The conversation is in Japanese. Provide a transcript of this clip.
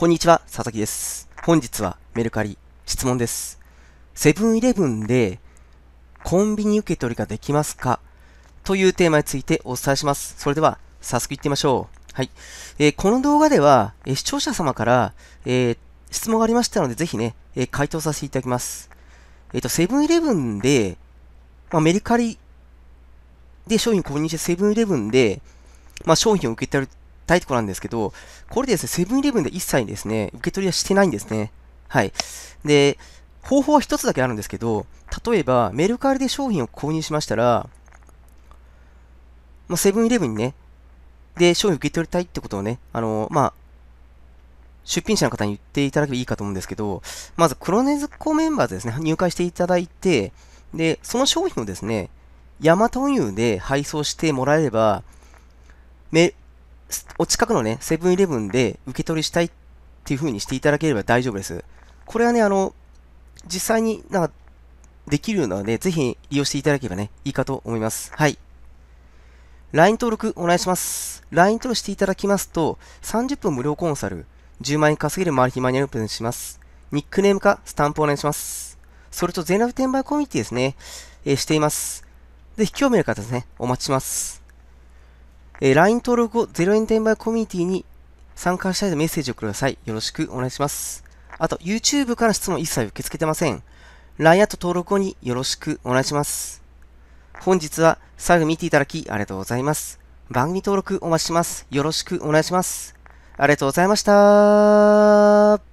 こんにちは、佐々木です。本日はメルカリ質問です。セブンイレブンでコンビニ受け取りができますかというテーマについてお伝えします。それでは、早速行ってみましょう。はい。えー、この動画では、えー、視聴者様から、えー、質問がありましたので、ぜひね、え回答させていただきます。えっ、と、セブンイレブンで、まあ、メルカリで商品購入してセブンイレブンで、まあ、商品を受け取るないところなんですけど、これですね、セブンイレブンで一切ですね、受け取りはしてないんですね。はい。で、方法は一つだけあるんですけど、例えば、メルカリで商品を購入しましたら、まあ、セブンイレブンにね、で、商品受け取りたいってことをね、あの、まあ、出品者の方に言っていただけばいいかと思うんですけど、まず、黒根ズコメンバーズですね、入会していただいて、で、その商品をですね、ヤマト運輸で配送してもらえれば、お近くのね、セブンイレブンで受け取りしたいっていう風にしていただければ大丈夫です。これはね、あの、実際になんかできるので、ぜひ利用していただければね、いいかと思います。はい。LINE 登録お願いします。LINE 登録していただきますと、30分無料コンサル、10万円稼げるマル秘マニュアルプレゼンします。ニックネームかスタンプお願いします。それと全額転売コミュニティですね、えー、しています。ぜひ興味ある方ですね、お待ちします。えー、LINE 登録後0円転売コミュニティに参加したいとメッセージをください。よろしくお願いします。あと、YouTube から質問一切受け付けてません。LINE アット登録後によろしくお願いします。本日は最後見ていただきありがとうございます。番組登録お待ちします。よろしくお願いします。ありがとうございました。